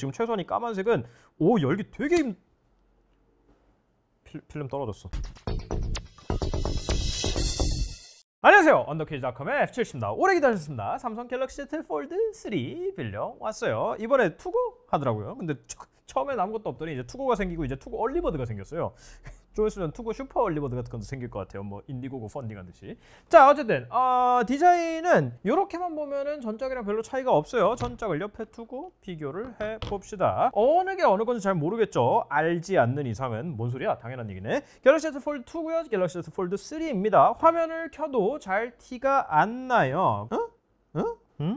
지금 최소한이 까만색은 오 열기 되게 힘... 필, 필름 떨어졌어 안녕하세요 언더케이지닷컴의 F7입니다 오래 기다리셨습니다 삼성 갤럭시 Z 폴드 3 빌려왔어요 이번에 투고 하더라고요 근데 처음에 아무것도 없더니 이제 투고가 생기고 이제 투고 얼리버드가 생겼어요. 좀 있으면 투고 슈퍼 얼리버드 같은 것도 생길 것 같아요. 뭐 인디고고 펀딩한 듯이. 자 어쨌든 어, 디자인은 이렇게만 보면은 전작이랑 별로 차이가 없어요. 전작을 옆에 두고 비교를 해봅시다. 어느 게 어느 건지 잘 모르겠죠. 알지 않는 이상은 뭔 소리야? 당연한 얘기네. 갤럭시 S 폴드 2고요. 갤럭시 S 폴드 3입니다. 화면을 켜도 잘 티가 안 나요. 응? 응? 응?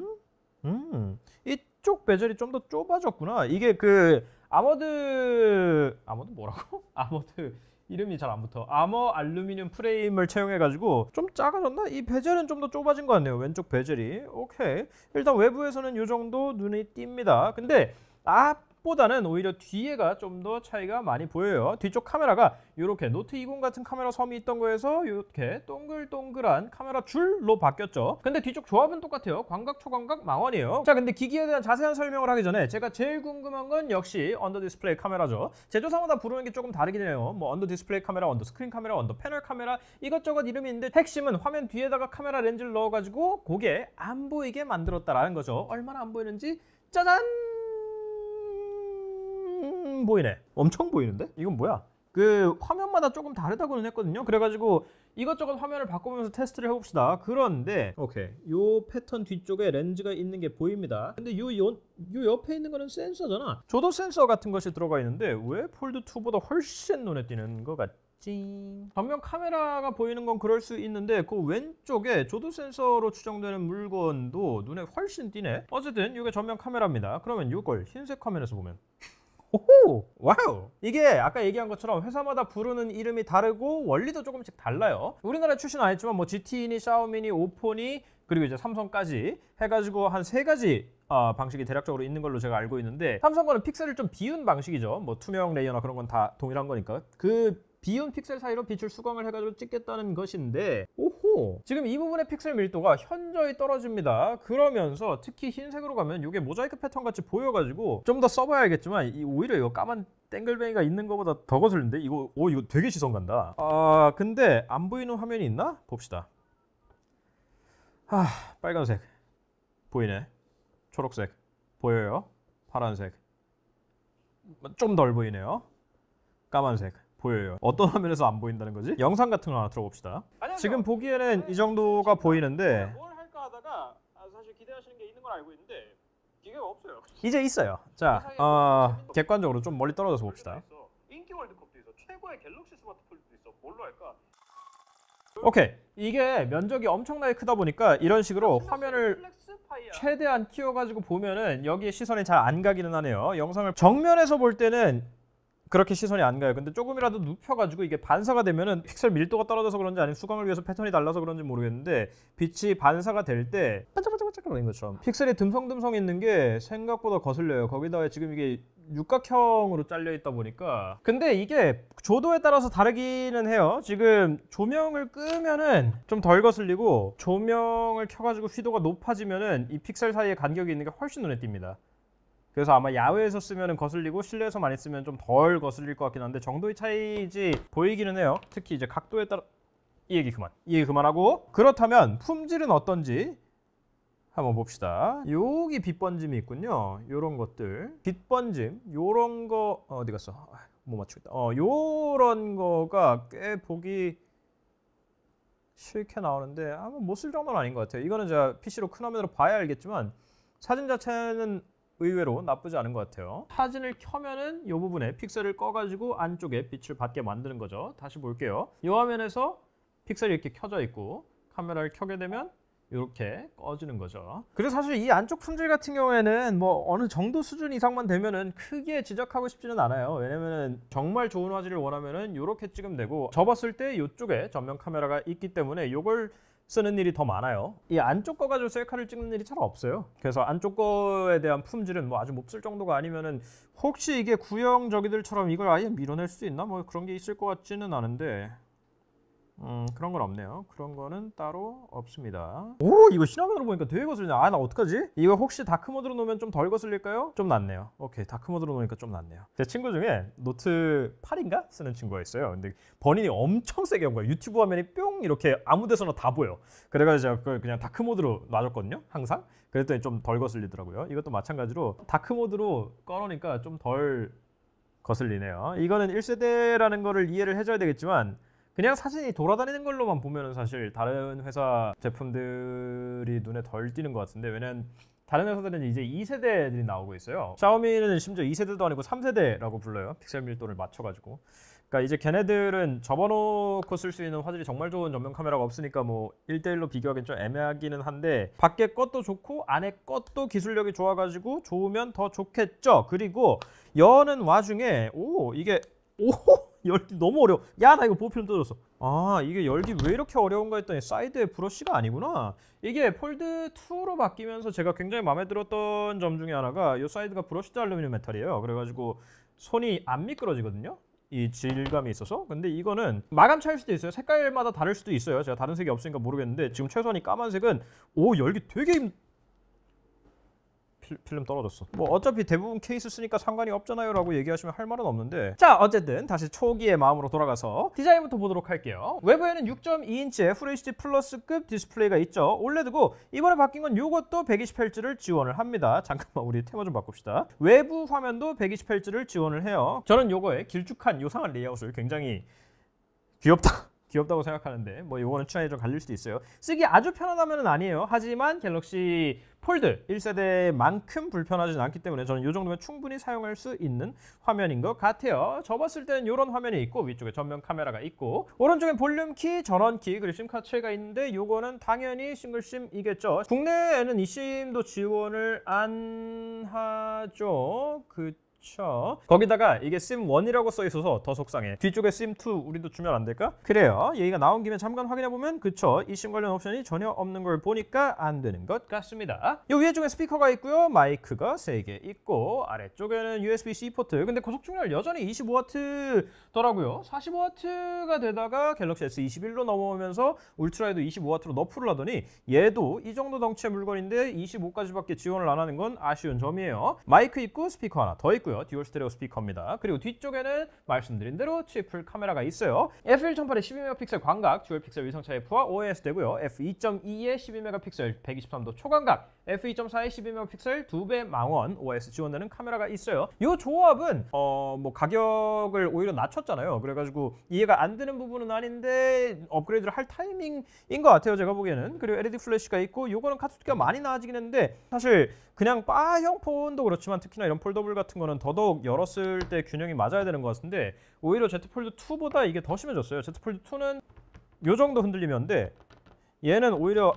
음? 음. 이쪽 베젤이 좀 더 좁아졌구나. 이게 그 아머드 아머드 뭐라고? 아머드 이름이 잘 안 붙어 아머 알루미늄 프레임을 채용해가지고 좀 작아졌나? 이 베젤은 좀 더 좁아진 것 같네요 왼쪽 베젤이 오케이 일단 외부에서는 이 정도 눈이 띕니다 근데 앞 앞보다는 오히려 뒤에가 좀 더 차이가 많이 보여요. 뒤쪽 카메라가 이렇게 노트 20 같은 카메라 섬이 있던 거에서 이렇게 동글동글한 카메라 줄로 바뀌었죠. 근데 뒤쪽 조합은 똑같아요. 광각, 초광각, 망원이에요. 자, 근데 기기에 대한 자세한 설명을 하기 전에 제가 제일 궁금한 건 역시 언더 디스플레이 카메라죠. 제조사마다 부르는 게 조금 다르긴 해요. 뭐 언더 디스플레이 카메라, 언더 스크린 카메라, 언더 패널 카메라 이것저것 이름이 있는데 핵심은 화면 뒤에다가 카메라 렌즈를 넣어가지고 고게안 보이게 만들었다라는 거죠. 얼마나 안 보이는지 짜잔! 보이네. 엄청 보이는데? 이건 뭐야? 그 화면마다 조금 다르다고는 했거든요. 그래가지고 이것저것 화면을 바꿔보면서 테스트를 해봅시다. 그런데 오케이 요 패턴 뒤쪽에 렌즈가 있는 게 보입니다. 근데 요, 요, 요 옆에 있는 거는 센서잖아. 조도 센서 같은 것이 들어가 있는데 왜 폴드2보다 훨씬 눈에 띄는 것 같지? 전면 카메라가 보이는 건 그럴 수 있는데 그 왼쪽에 조도 센서로 추정되는 물건도 눈에 훨씬 띄네 어쨌든 이게 전면 카메라입니다 그러면 이걸 흰색 화면에서 보면 오호 와우 이게 아까 얘기한 것처럼 회사마다 부르는 이름이 다르고 원리도 조금씩 달라요 우리나라 출신은 아니지만 뭐 GT니 샤오미니 오포니 그리고 이제 삼성까지 해가지고 한 세 가지 어, 방식이 대략적으로 있는 걸로 제가 알고 있는데 삼성 거는 픽셀을 좀 비운 방식이죠 뭐 투명 레이어나 그런 건 다 동일한 거니까 그 비운 픽셀 사이로 빛을 수광을 해가지고 찍겠다는 것인데 오호 지금 이 부분의 픽셀 밀도가 현저히 떨어집니다 그러면서 특히 흰색으로 가면 이게 모자이크 패턴 같이 보여가지고 좀 더 써봐야겠지만 오히려 이거 까만 땡글뱅이가 있는 것보다 더 거슬린데 이거 오 이거 되게 시선 간다 아 근데 안 보이는 화면이 있나? 봅시다 하 빨간색 보이네 초록색 보여요 파란색 좀 덜 보이네요 까만색 보여요 어떤 화면에서 안 보인다는 거지? 영상 같은 거 하나 들어봅시다 안녕하세요. 지금 보기에는 이 네. 정도가 보이는데 네, 뭘 할까 하다가 아, 사실 기대하시는 게 있는 걸 알고 있는데 기계가 없어요 이제 있어요 자 어, 뭐 객관적으로 좀 멀리 떨어져서 봅시다 인기 월드컵도 있어 최고의 갤럭시 스마트폰도 있어 뭘로 할까? 오케이 이게 면적이 엄청나게 크다 보니까 이런 식으로 화면을 최대한 키워가지고 보면은 여기에 시선이 잘 안 가기는 하네요 영상을 정면에서 볼 때는 그렇게 시선이 안 가요. 근데 조금이라도 눕혀가지고 이게 반사가 되면은 픽셀 밀도가 떨어져서 그런지 아니면 수광을 위해서 패턴이 달라서 그런지 모르겠는데 빛이 반사가 될 때 반짝반짝반짝 거리는 것처럼 픽셀이 듬성듬성 있는 게 생각보다 거슬려요. 거기다가 지금 이게 육각형으로 잘려 있다 보니까 근데 이게 조도에 따라서 다르기는 해요 지금 조명을 끄면은 좀 덜 거슬리고 조명을 켜가지고 휘도가 높아지면은 이 픽셀 사이에 간격이 있는 게 훨씬 눈에 띕니다 그래서 아마 야외에서 쓰면 거슬리고 실내에서 많이 쓰면 좀 덜 거슬릴 것 같긴 한데 정도의 차이지 보이기는 해요 특히 이제 각도에 따라 이 얘기 그만 이 얘기 그만하고 그렇다면 품질은 어떤지 한번 봅시다 여기 빗번짐이 있군요 요런 것들 빗번짐 요런 거 어, 디 갔어 아, 못 맞추겠다 어 요런 거가 꽤 보기 싫게 나오는데 아마 못쓸 정도는 아닌 것 같아요 이거는 제가 PC로 큰 화면으로 봐야 알겠지만 사진 자체는 의외로 나쁘지 않은 것 같아요. 사진을 켜면은 이 부분에 픽셀을 꺼가지고 안쪽에 빛을 받게 만드는 거죠. 다시 볼게요. 이 화면에서 픽셀이 이렇게 켜져 있고 카메라를 켜게 되면 이렇게 꺼지는 거죠. 그래서 사실 이 안쪽 품질 같은 경우에는 뭐 어느 정도 수준 이상만 되면은 크게 지적하고 싶지는 않아요. 왜냐면은 정말 좋은 화질을 원하면은 이렇게 찍으면 되고 접었을 때 이쪽에 전면 카메라가 있기 때문에 이걸 쓰는 일이 더 많아요. 이 안쪽 거 가지고 셀카를 찍는 일이 잘 없어요. 그래서 안쪽 거에 대한 품질은 뭐 아주 몹쓸 정도가 아니면은 혹시 이게 구형 저기들처럼 이걸 아예 밀어낼 수 있나? 뭐 그런 게 있을 것 같지는 않은데 음, 그런 건 없네요. 그런 거는 따로 없습니다. 오, 이거 실화면으로 보니까 되게 거슬리네. 아, 나 어떡하지? 이거 혹시 다크모드로 놓으면 좀 덜 거슬릴까요? 좀 낫네요. 오케이, 다크모드로 놓으니까 좀 낫네요. 제 친구 중에 노트 8인가? 쓰는 친구가 있어요. 근데 버닝이 엄청 세게 온거예 유튜브 화면이 뿅 이렇게 아무 데서나 다 보여. 그래가지고 제가 그걸 그냥 다크모드로 놔줬거든요, 항상. 그랬더니 좀 덜 거슬리더라고요. 이것도 마찬가지로 다크모드로 꺼놓으니까 좀 덜 거슬리네요. 이거는 1세대라는 거를 이해를 해줘야 되겠지만 그냥 사진이 돌아다니는 걸로만 보면은 사실 다른 회사 제품들이 눈에 덜 띄는 것 같은데 왜냐면 다른 회사들은 이제 2세대들이 나오고 있어요 샤오미는 심지어 2세대도 아니고 3세대라고 불러요 픽셀 밀도를 맞춰가지고 그러니까 이제 걔네들은 접어놓고 쓸 수 있는 화질이 정말 좋은 전면 카메라가 없으니까 뭐 1대1로 비교하기는 좀 애매하기는 한데 밖에 것도 좋고 안에 것도 기술력이 좋아가지고 좋으면 더 좋겠죠 그리고 여는 와중에 오 이게 오! 호 열기 너무 어려워 야나 이거 보필은 떨어졌어 아 이게 열기 왜 이렇게 어려운가 했더니 사이드의 브러쉬가 아니구나 이게 폴드2로 바뀌면서 제가 굉장히 마음에 들었던 점 중에 하나가 이 사이드가 브러쉬드 알루미늄 메탈이에요 그래가지고 손이 안 미끄러지거든요 이 질감이 있어서 근데 이거는 마감 차일 수도 있어요 색깔마다 다를 수도 있어요 제가 다른 색이 없으니까 모르겠는데 지금 최소한이 까만색은 오 열기 되게 필, 름 떨어졌어 뭐 어차피 대부분 케이스 쓰니까 상관이 없잖아요 라고 얘기하시면 할 말은 없는데 자 어쨌든 다시 초기의 마음으로 돌아가서 디자인부터 보도록 할게요 외부에는 6.2인치의 FHD 플러스급 디스플레이가 있죠 올레드고 이번에 바뀐 건 이것도 120Hz를 지원을 합니다 잠깐만 우리 테마 좀 바꿉시다 외부 화면도 120Hz를 지원을 해요 저는 이거에 길쭉한 요상한 레이아웃을 굉장히 귀엽다 귀엽다고 생각하는데 뭐 이거는 취향이 좀 갈릴 수도 있어요. 쓰기 아주 편하다면은 아니에요. 하지만 갤럭시 폴드 1세대만큼 불편하진 않기 때문에 저는 이 정도면 충분히 사용할 수 있는 화면인 것 같아요. 접었을 때는 이런 화면이 있고 위쪽에 전면 카메라가 있고 오른쪽에 볼륨 키, 전원 키 그리고 심카트가 있는데 이거는 당연히 싱글심이겠죠. 국내에는 이 심도 지원을 안 하죠. 그 그쵸 그렇죠. 거기다가 이게 sim1이라고 써 있어서 더 속상해 뒤쪽에 sim2 우리도 주면 안 될까? 그래요 얘기가 나온 김에 잠깐 확인해보면 그쵸 이심 관련 옵션이 전혀 없는 걸 보니까 안 되는 것 같습니다 요 위에 쪽에 스피커가 있고요 마이크가 3개 있고 아래쪽에는 USB-C 포트 근데 고속충전 여전히 25W더라고요 45W가 되다가 갤럭시 S21로 넘어오면서 울트라에도 25W로 너프를 하더니 얘도 이 정도 덩치의 물건인데 25까지밖에 지원을 안 하는 건 아쉬운 점이에요 마이크 있고 스피커 하나 더 있고요 있고요. 듀얼 스테레오 스피커입니다. 그리고 뒤쪽에는 말씀드린 대로 트리플 카메라가 있어요. f 1 8에 12메가픽셀 광각, 듀얼 픽셀 위성차 F와 OIS 되고요. f 2 2에 12메가픽셀 123도 초광각 f2.4의 12mm 픽셀 2배 망원 OS 지원되는 카메라가 있어요. 이 조합은 어뭐 가격을 오히려 낮췄잖아요. 그래가지고 이해가 안 되는 부분은 아닌데 업그레이드를 할 타이밍인 것 같아요. 제가 보기에는 그리고 LED 플래시가 있고 이거는 카트키가 많이 나아지긴 했는데 사실 그냥 바형 폰도 그렇지만 특히나 이런 폴더블 같은 거는 더더욱 열었을 때 균형이 맞아야 되는 것 같은데 오히려 Z 폴드 2보다 이게 더 심해졌어요. Z 폴드 2는 요 정도 흔들리면 돼. 얘는 오히려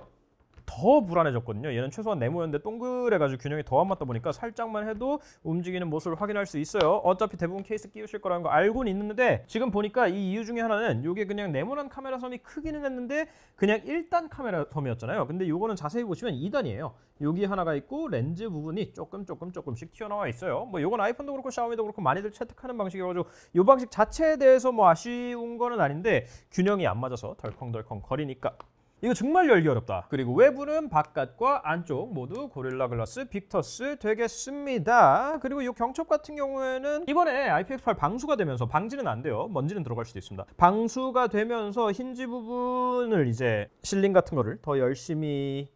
더 불안해졌거든요. 얘는 최소한 네모였는데 동그래가지고 균형이 더 안 맞다 보니까 살짝만 해도 움직이는 모습을 확인할 수 있어요. 어차피 대부분 케이스 끼우실 거라는 거 알고는 있는데 지금 보니까 이 이유 중에 하나는 이게 그냥 네모난 카메라 섬이 크기는 했는데 그냥 1단 카메라 섬이었잖아요. 근데 이거는 자세히 보시면 2단이에요. 여기 하나가 있고 렌즈 부분이 조금 조금 조금씩 튀어나와 있어요. 뭐 이건 아이폰도 그렇고 샤오미도 그렇고 많이들 채택하는 방식이어가지고 이 방식 자체에 대해서 뭐 아쉬운 거는 아닌데 균형이 안 맞아서 덜컹덜컹 거리니까 이거 정말 열기 어렵다. 그리고 외부는 바깥과 안쪽 모두 고릴라 글라스 빅터스 되겠습니다. 그리고 이 경첩 같은 경우에는 이번에 IPX8 방수가 되면서 방지는 안 돼요. 먼지는 들어갈 수도 있습니다. 방수가 되면서 힌지 부분을 이제 실링 같은 거를 더 열심히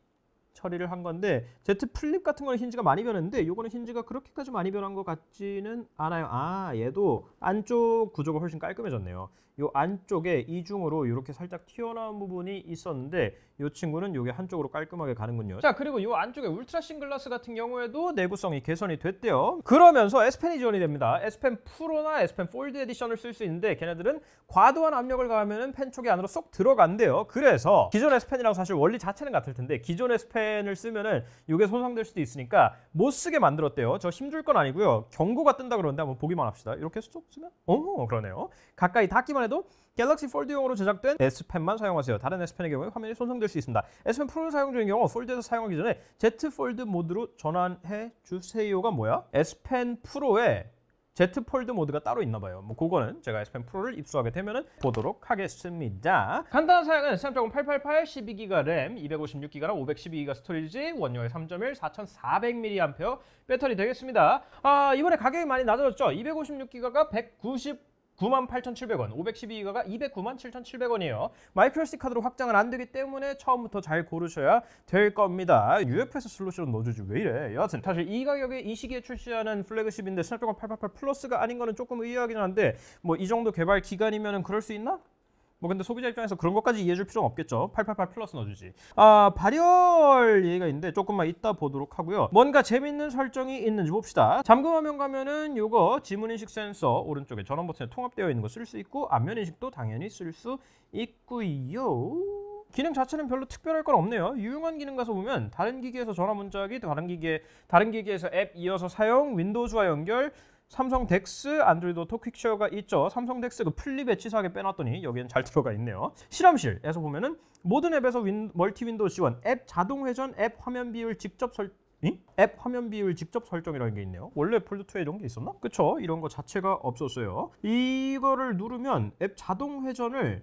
처리를 한 건데 Z 플립 같은 거는 힌지가 많이 변했는데 이거는 힌지가 그렇게까지 많이 변한 것 같지는 않아요. 아 얘도 안쪽 구조가 훨씬 깔끔해졌네요. 요 안쪽에 이중으로 이렇게 살짝 튀어나온 부분이 있었는데 이 친구는 요게 한쪽으로 깔끔하게 가는군요. 자 그리고 이 안쪽에 울트라 싱글라스 같은 경우에도 내구성이 개선이 됐대요. 그러면서 S펜이 지원이 됩니다. S펜 프로나 S펜 폴드 에디션을 쓸 수 있는데 걔네들은 과도한 압력을 가하면 펜 쪽이 안으로 쏙 들어간대요. 그래서 기존 S펜이랑 사실 원리 자체는 같을 텐데 기존 S펜을 쓰면은 요게 손상될 수도 있으니까 못 쓰게 만들었대요. 저 힘줄 건 아니고요. 경고가 뜬다 그러는데 한번 보기만 합시다. 이렇게 쏙 쓰면 어 그러네요. 가까이 닿기만 해도 경도 갤럭시 폴드용으로 제작된 S펜만 사용하세요. 다른 S펜의 경우에 화면이 손상될 수 있습니다. S펜 프로 사용 중인 경우 폴드에서 사용하기 전에 Z 폴드 모드로 전환해 주세요가 뭐야? S펜 프로에 Z 폴드 모드가 따로 있나 봐요. 뭐 그거는 제가 S펜 프로를 입수하게 되면 보도록 하겠습니다. 간단한 사양은 스냅드888 12기가 램, 256기가랑 512기가 스토리지, 원료의 3.1 4,400mAh 배터리 되겠습니다. 아, 이번에 가격이 많이 낮아졌죠? 256기가가 199 98,700원, 512기가가 2 0 9 7,700원이에요. 마이크로 SD 카드로 확장은 안 되기 때문에 처음부터 잘 고르셔야 될 겁니다. UFS 슬롯으로 넣어주지 왜 이래? 여하튼 사실 이 가격에 이 시기에 출시하는 플래그십인데 스냅드건 888 플러스가 아닌 거는 조금 의아하긴 한데 뭐 이 정도 개발 기간이면 그럴 수 있나? 뭐 근데 소비자 입장에서 그런 것까지 이해해 줄 필요는 없겠죠. 888 플러스 넣어주지. 아 발열 얘기가 있는데 조금만 이따 보도록 하고요. 뭔가 재밌는 설정이 있는지 봅시다. 잠금 화면 가면은 요거 지문인식 센서 오른쪽에 전원 버튼에 통합되어 있는 거 쓸 수 있고 안면 인식도 당연히 쓸 수 있고요. 기능 자체는 별로 특별할 건 없네요. 유용한 기능 가서 보면 다른 기기에서 전화 문자하기, 다른 기기에 다른 기기에서 앱 이어서 사용, 윈도우즈와 연결, 삼성 덱스, 안드로이드 오 토퀵쉐어가 있죠. 삼성 덱스도 그 플립에 치사하게 빼놨더니 여기엔 잘 들어가 있네요. 실험실에서 보면은 모든 앱에서 윈, 멀티 윈도우 지원, 앱 자동 회전, 앱 화면 비율 직접 설 이? 앱 화면 비율 직접 설정이라는 게 있네요. 원래 폴드2에 이런 게 있었나? 그쵸? 이런 거 자체가 없었어요. 이거를 누르면 앱 자동 회전을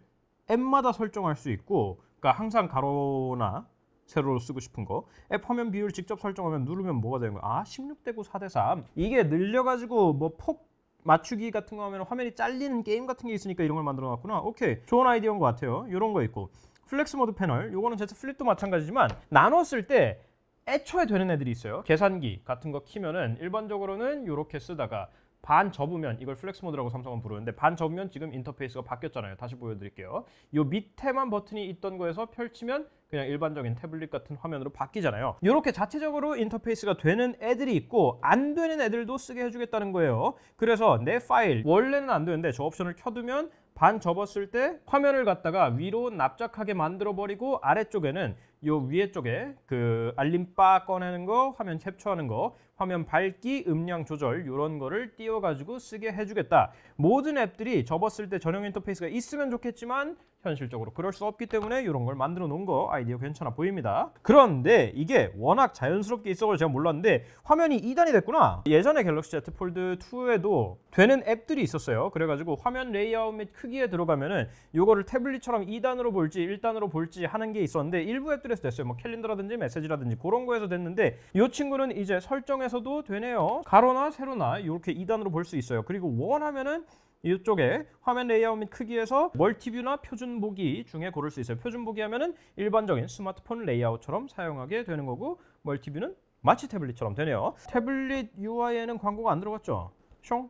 앱마다 설정할 수 있고 그러니까 항상 가로나 세로로 쓰고 싶은 거. 앱 화면 비율 직접 설정하면 누르면 뭐가 되는 거야? 아, 16대 9 4대 3. 이게 늘려 가지고 뭐 폭 맞추기 같은 거 하면 화면이 잘리는 게임 같은 게 있으니까 이런 걸 만들어 놨구나. 오케이. 좋은 아이디어인 것 같아요. 이런 거 있고. 플렉스 모드 패널. 요거는 제트 플립도 마찬가지지만 나눴을 때 애초에 되는 애들이 있어요. 계산기 같은 거 키면은 일반적으로는 이렇게 쓰다가 반 접으면 이걸 플렉스 모드라고 삼성은 부르는데 반 접으면 지금 인터페이스가 바뀌었잖아요. 다시 보여드릴게요. 이 밑에만 버튼이 있던 거에서 펼치면 그냥 일반적인 태블릿 같은 화면으로 바뀌잖아요. 이렇게 자체적으로 인터페이스가 되는 애들이 있고 안 되는 애들도 쓰게 해주겠다는 거예요. 그래서 내 파일 원래는 안 되는데 저 옵션을 켜두면 반 접었을 때 화면을 갖다가 위로 납작하게 만들어버리고 아래쪽에는 요 위에 쪽에 그 알림바 꺼내는 거, 화면 캡처하는 거 화면 밝기, 음량 조절 이런 거를 띄워가지고 쓰게 해주겠다. 모든 앱들이 접었을 때 전용 인터페이스가 있으면 좋겠지만 현실적으로 그럴 수 없기 때문에 이런 걸 만들어 놓은 거 아이디어 괜찮아 보입니다. 그런데 이게 워낙 자연스럽게 있어가지고 제가 몰랐는데 화면이 2단이 됐구나. 예전에 갤럭시 Z 폴드 2에도 되는 앱들이 있었어요. 그래가지고 화면 레이아웃 및 크기에 들어가면은 이거를 태블릿처럼 2단으로 볼지 1단으로 볼지 하는 게 있었는데 일부 앱들에서 됐어요. 뭐 캘린더라든지 메시지라든지 그런 거에서 됐는데 이 친구는 이제 설정에 측면에서도 되네요 가로나 세로나 이렇게 2단으로 볼 수 있어요 그리고 원 하면은 이쪽에 화면 레이아웃 및 크기에서 멀티뷰나 표준 보기 중에 고를 수 있어요. 표준 보기 하면은 일반적인 스마트폰 레이아웃처럼 사용하게 되는 거고 멀티뷰는 마치 태블릿처럼 되네요. 태블릿 UI에는 광고가 안 들어갔죠? 숑?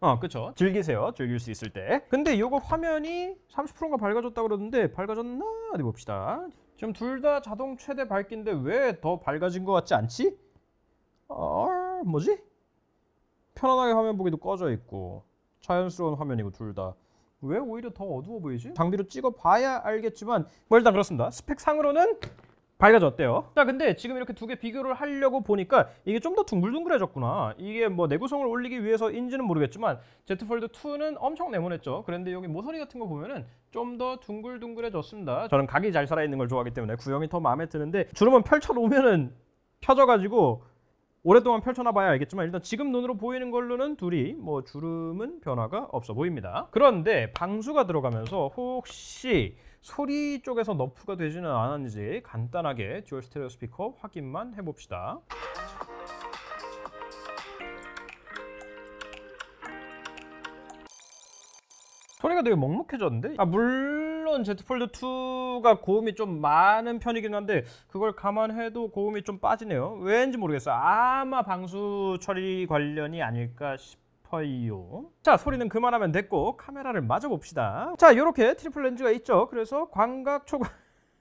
어, 그쵸. 즐기세요. 즐길 수 있을 때. 근데 이거 화면이 30%가 밝아졌다고 그러는데 밝아졌나? 어디 봅시다. 지금 둘 다 자동 최대 밝기인데 왜 더 밝아진 것 같지 않지? 어, 뭐지? 편안하게 화면 보기도 꺼져 있고 자연스러운 화면이고 둘 다. 왜 오히려 더 어두워 보이지? 장비로 찍어봐야 알겠지만 뭐 일단 그렇습니다. 스펙상으로는 밝아졌대요. 자 근데 지금 이렇게 두 개 비교를 하려고 보니까 이게 좀 더 둥글둥글해졌구나. 이게 뭐 내구성을 올리기 위해서인지는 모르겠지만 Z 폴드2는 엄청 네모냈죠. 그런데 여기 모서리 같은 거 보면은 좀 더 둥글둥글해졌습니다. 저는 각이 잘 살아있는 걸 좋아하기 때문에 구형이 더 마음에 드는데 주름은 펼쳐놓으면은 펴져가지고 오랫동안 펼쳐놔봐야 알겠지만 일단 지금 눈으로 보이는 걸로는 둘이 뭐 주름은 변화가 없어 보입니다. 그런데 방수가 들어가면서 혹시 소리 쪽에서 너프가 되지는 않았는지 간단하게 듀얼 스테레오 스피커 확인만 해봅시다. 소리가 되게 먹먹해졌는데? 아, 물 물론 Z 폴드 2가 고음이 좀 많은 편이긴 한데 그걸 감안해도 고음이 좀 빠지네요. 왠지 모르겠어 아마 방수 처리 관련이 아닐까 싶 싶어요 자 소리는 그만하면 됐고 카메라를 마저 봅시다 자 요렇게 트리플 렌즈가 있죠 그래서 광각 초과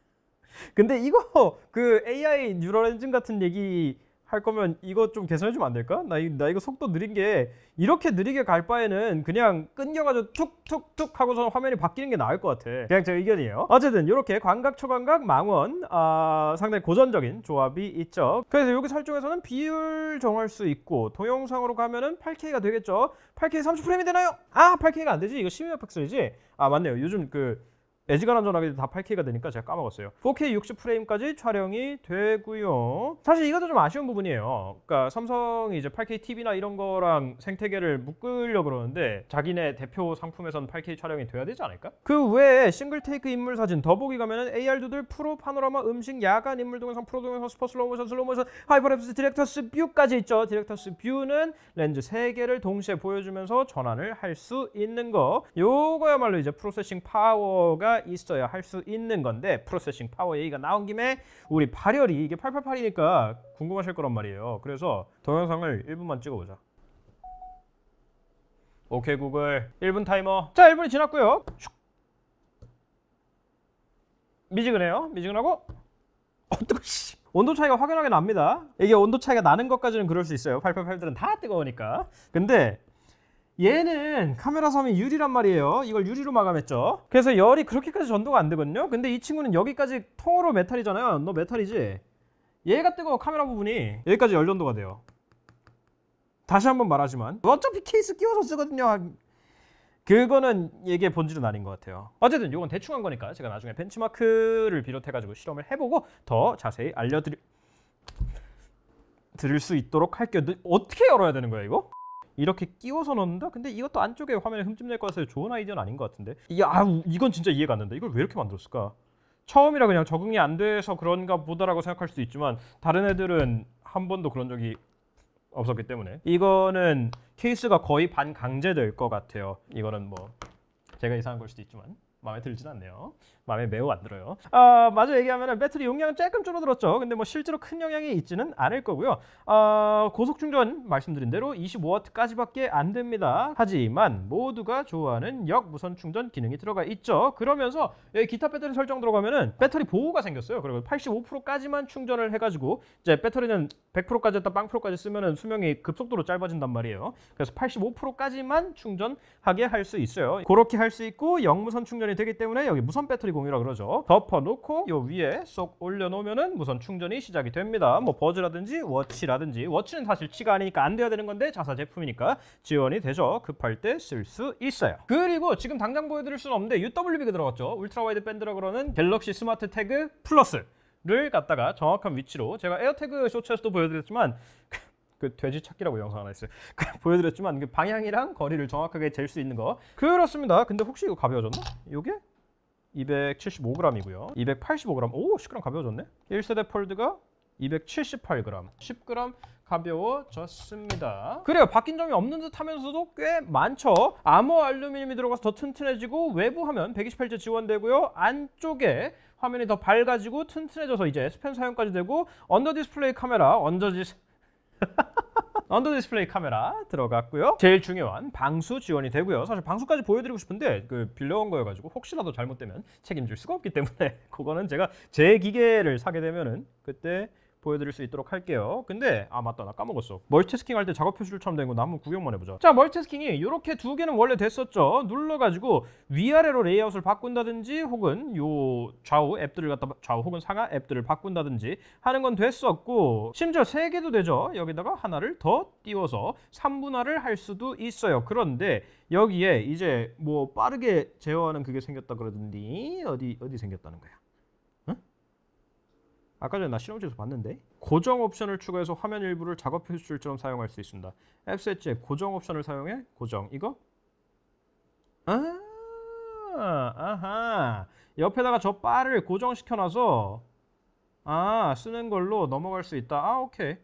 근데 이거 그 AI 뉴럴 엔진 같은 얘기 할 거면 이거 좀 개선해 주면 안 될까? 나, 이, 나 이거 속도 느린 게 이렇게 느리게 갈 바에는 그냥 끊겨가지고 툭툭툭 하고서 화면이 바뀌는 게 나을 것 같아. 그냥 제 의견이에요. 어쨌든 이렇게 광각, 초광각, 망원 아, 상당히 고전적인 조합이 있죠. 그래서 여기 설정에서는 비율 정할 수 있고 동영상으로 가면은 8K가 되겠죠. 8K 30프레임이 되나요? 아 8K가 안 되지. 이거 12fps이지. 아 맞네요. 요즘 그 에지간한 전화기들 다 8K가 되니까 제가 까먹었어요 4K 60프레임까지 촬영이 되고요 사실 이것도 좀 아쉬운 부분이에요 그러니까 삼성이 이제 8K TV나 이런 거랑 생태계를 묶으려 그러는데 자기네 대표 상품에선 8K 촬영이 돼야 되지 않을까? 그 외에 싱글테이크 인물 사진 더보기 가면은 AR 두들 프로 파노라마 음식 야간 인물 동영상 프로 동영상 스포 슬로우모션 슬로우모션 하이퍼랩스 디렉터스 뷰까지 있죠 디렉터스 뷰는 렌즈 3개를 동시에 보여주면서 전환을 할 수 있는 거 요거야말로 이제 프로세싱 파워가 있어야 할 수 있는 건데 프로세싱 파워 얘기가 나온 김에 우리 발열이 이게 888이니까 궁금하실 거란 말이에요. 그래서 동영상을 1분만 찍어보자. 오케이 구글 1분 타이머 자 1분이 지났고요 미지근해요 미지근하고 어떡하씨 온도 차이가 확연하게 납니다 이게 온도 차이가 나는 것까지는 그럴 수 있어요 888들은 다 뜨거우니까 근데 얘는 카메라 섬이 유리란 말이에요 이걸 유리로 마감했죠 그래서 열이 그렇게까지 전도가 안 되거든요 근데 이 친구는 여기까지 통으로 메탈이잖아요 너 메탈이지? 얘가 뜨거워 카메라 부분이 여기까지 열 전도가 돼요 다시 한번 말하지만 어차피 케이스 끼워서 쓰거든요 그거는 얘기의 본질은 아닌 것 같아요 어쨌든 이건 대충 한 거니까 제가 나중에 벤치마크를 비롯해가지고 실험을 해보고 더 자세히 알려드릴 드릴 수 있도록 할게요 어떻게 열어야 되는 거야 이거? 이렇게 끼워서 넣는다? 근데 이것도 안쪽에 화면에 흠집 낼 것 같아서 좋은 아이디어는 아닌 것 같은데 이게 아 이건 진짜 이해가 안 된다 이걸 왜 이렇게 만들었을까 처음이라 그냥 적응이 안 돼서 그런가 보다라고 생각할 수도 있지만 다른 애들은 한 번도 그런 적이 없었기 때문에 이거는 케이스가 거의 반강제될 것 같아요 이거는 뭐 제가 이상한 걸 수도 있지만 마음에 들진 않네요 마음에 매우 안 들어요. 아, 마저 얘기하면 배터리 용량은 조금 줄어들었죠. 근데 뭐 실제로 큰 영향이 있지는 않을 거고요. 아, 고속 충전 말씀드린 대로 25W까지밖에 안 됩니다. 하지만 모두가 좋아하는 역무선 충전 기능이 들어가 있죠. 그러면서 여기 기타 배터리 설정 들어가면은 배터리 보호가 생겼어요. 그리고 85%까지만 충전을 해가지고 이제 배터리는 100%까지 했다 0%까지 쓰면 수명이 급속도로 짧아진단 말이에요. 그래서 85%까지만 충전하게 할 수 있어요. 그렇게 할 수 있고 역무선 충전이 되기 때문에 여기 무선 배터리 공유라 그러죠. 덮어놓고 요 위에 쏙 올려놓으면은 무선 충전이 시작이 됩니다. 뭐 버즈라든지 워치라든지 워치는 사실 치가 아니니까 안 돼야 되는 건데 자사 제품이니까 지원이 되죠. 급할 때 쓸 수 있어요. 그리고 지금 당장 보여드릴 수는 없는데 UWB가 들어갔죠. 울트라 와이드 밴드라 그러는 갤럭시 스마트 태그 플러스를 갖다가 정확한 위치로 제가 에어태그 쇼츠에서도 보여드렸지만 그 돼지 찾기라고 영상 하나 있어요. 보여드렸지만 그 방향이랑 거리를 정확하게 잴 수 있는 거. 그렇습니다. 근데 혹시 이거 가벼워졌나? 요게? 275g이고요 285g 오 10g 가벼워졌네 1세대 폴드가 278g 10g 가벼워졌습니다 그래요 바뀐 점이 없는 듯 하면서도 꽤 많죠 암호 알루미늄이 들어가서 더 튼튼해지고 외부 화면 128Hz 지원되고요 안쪽에 화면이 더 밝아지고 튼튼해져서 이제 스펜 사용까지 되고 언더 디스플레이 카메라 언더지 언더 디스플레이 카메라 들어갔고요. 제일 중요한 방수 지원이 되고요. 사실 방수까지 보여드리고 싶은데 그 빌려온 거여가지고 혹시라도 잘못되면 책임질 수가 없기 때문에 그거는 제가 제 기계를 사게 되면은 그때 보여드릴 수 있도록 할게요 근데 아 맞다 나 까먹었어 멀티스킹 할 때 작업 표시를 처음 된거 나 한번 구경만 해보자 자 멀티스킹이 이렇게 두 개는 원래 됐었죠 눌러가지고 위아래로 레이아웃을 바꾼다든지 혹은 요 좌우 앱들을 갖다 좌우 혹은 상하 앱들을 바꾼다든지 하는 건 됐었고 심지어 세 개도 되죠 여기다가 하나를 더 띄워서 3분할을 할 수도 있어요 그런데 여기에 이제 뭐 빠르게 제어하는 그게 생겼다 그러던디 어디 어디 생겼다는 거야 아까 전에 나 실험실에서 봤는데 고정 옵션을 추가해서 화면 일부를 작업 표시줄처럼 사용할 수 있습니다 앱셋의 고정 옵션을 사용해 고정 이거 아 아하 옆에다가 저 바를 고정시켜 놔서 아 쓰는 걸로 넘어갈 수 있다 아 오케이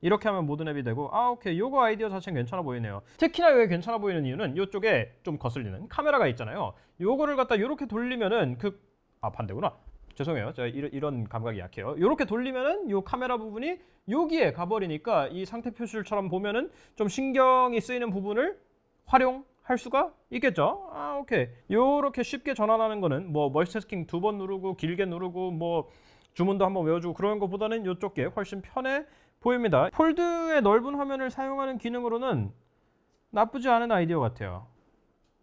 이렇게 하면 모든 앱이 되고 아 오케이 요거 아이디어 자체는 괜찮아 보이네요 특히나 이게 괜찮아 보이는 이유는 요쪽에 좀 거슬리는 카메라가 있잖아요 요거를 갖다 요렇게 돌리면은 그아 반대구나 죄송해요. 제가 이런, 이런 감각이 약해요. 이렇게 돌리면은 이 카메라 부분이 여기에 가버리니까 이 상태 표시처럼 보면은 좀 신경이 쓰이는 부분을 활용할 수가 있겠죠. 아 오케이. 이렇게 쉽게 전환하는 거는 뭐 멀티태스킹 두 번 누르고 길게 누르고 뭐 주문도 한번 외워주고 그런 것보다는 이쪽게 훨씬 편해 보입니다. 폴드의 넓은 화면을 사용하는 기능으로는 나쁘지 않은 아이디어 같아요.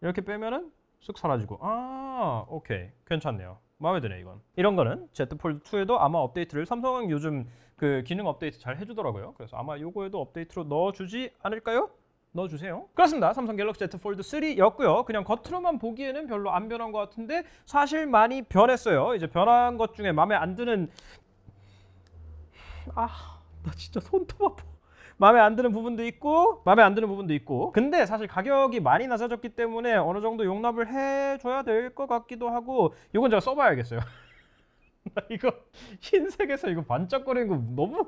이렇게 빼면은 쓱 사라지고 아 오케이 괜찮네요. 마음에 드네 이건. 이런 거는 Z 폴드 2에도 아마 업데이트를 삼성은 요즘 그 기능 업데이트 잘 해주더라고요. 그래서 아마 요거에도 업데이트로 넣어주지 않을까요? 넣어주세요. 그렇습니다. 삼성 갤럭시 Z 폴드 3였고요. 그냥 겉으로만 보기에는 별로 안 변한 것 같은데 사실 많이 변했어요. 이제 변한 것 중에 마음에 안 드는 아 나 진짜 손톱 아파. 마음에 안 드는 부분도 있고 마음에 안 드는 부분도 있고 근데 사실 가격이 많이 낮아졌기 때문에 어느 정도 용납을 해줘야 될 것 같기도 하고 이건 제가 써봐야겠어요 이거 흰색에서 이거 반짝거리는 거 너무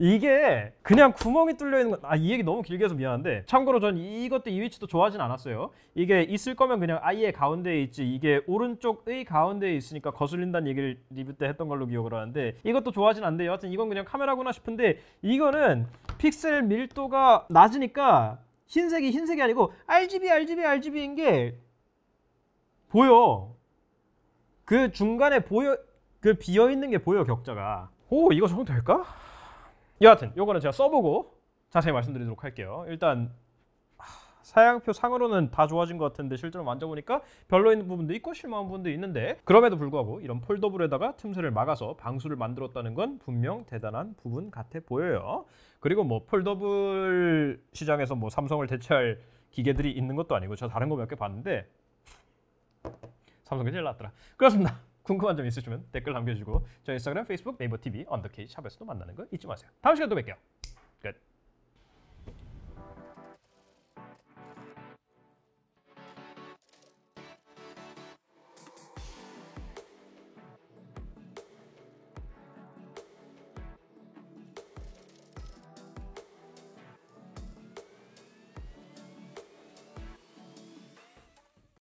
이게 그냥 구멍이 뚫려 있는 건아이 얘기 너무 길게 해서 미안한데 참고로 전 이것도 이 위치도 좋아하진 않았어요 이게 있을 거면 그냥 아예 가운데에 있지 이게 오른쪽의 가운데에 있으니까 거슬린다는 얘기를 리뷰 때 했던 걸로 기억을 하는데 이것도 좋아하진 않는데 여하튼 이건 그냥 카메라구나 싶은데 이거는 픽셀 밀도가 낮으니까 흰색이 흰색이 아니고 RGB RGB RGB인 게 보여 그 중간에 보여 그 비어 있는 게 보여 격자가 오 이거 정도 될까? 여하튼 요거는 제가 써보고 자세히 말씀드리도록 할게요. 일단 사양표 상으로는 다 좋아진 것 같은데 실제로 만져보니까 별로 있는 부분도 있고 실망한 부분도 있는데 그럼에도 불구하고 이런 폴더블에다가 틈새를 막아서 방수를 만들었다는 건 분명 대단한 부분 같아 보여요. 그리고 뭐 폴더블 시장에서 뭐 삼성을 대체할 기계들이 있는 것도 아니고 저 다른 거 몇 개 봤는데 삼성이 제일 낫더라. 그렇습니다. 궁금한 점 있으시면 댓글 남겨주고 시 저희 인스타그램, 페이스북, 네이버 TV 언더케이 샵에서도 만나는 거 잊지 마세요. 다음 시간에 또 뵐게요. 끝.